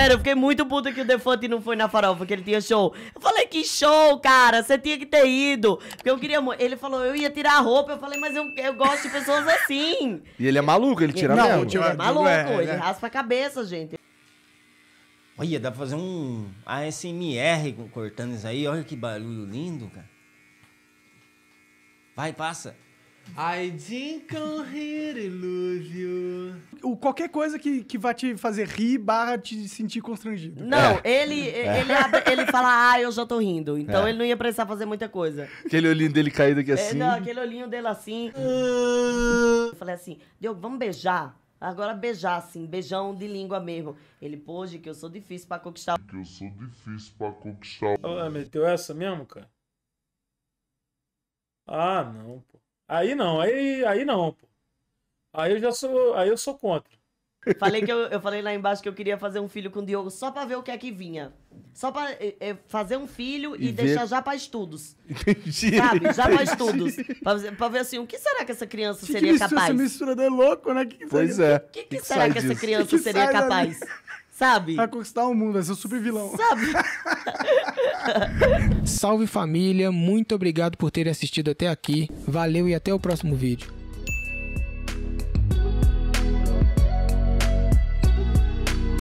Sério, eu fiquei muito puto que o Defante não foi na farofa, que ele tinha show. Eu falei, que show, cara, você tinha que ter ido. Porque eu queria... Ele falou, eu ia tirar a roupa. Eu falei, mas eu, eu gosto de pessoas assim. E ele é maluco, ele tira não, mesmo. Não, é é, é, ele é maluco, ele raspa a cabeça, gente. Olha, dá pra fazer um ASMR cortando isso aí. Olha que barulho lindo, cara. Vai, passa. I didn't come here to qualquer coisa que, que vá te fazer rir barra te sentir constrangido. Não, é. ele, é. Ele, ele fala, ah, eu já tô rindo. Então é. ele não ia precisar fazer muita coisa. Aquele olhinho dele caído aqui é, assim. não, aquele olhinho dele assim. eu falei assim, Diogo, vamos beijar? Agora beijar, assim, beijão de língua mesmo. Ele, pô, que eu sou difícil pra conquistar. Que eu sou difícil pra conquistar. Ah, meteu essa mesmo, cara? Ah, não, pô. Aí não, aí, aí não, pô. Aí eu já sou. Aí eu sou contra. Falei que eu, eu falei lá embaixo que eu queria fazer um filho com o Diogo só pra ver o que é que vinha. Só pra é, é fazer um filho e, e deixar já pra estudos. Entendi. Sabe? Já pra estudos. Pra, pra, ver assim, o que será que essa criança que seria que capaz? Essa mistura é louco, né? Que que pois seria... é. O que, que, será que disso? essa criança seria capaz? Sabe? Pra conquistar o mundo, vai ser super vilão. Sabe? Salve família, muito obrigado por terem assistido até aqui. Valeu e até o próximo vídeo.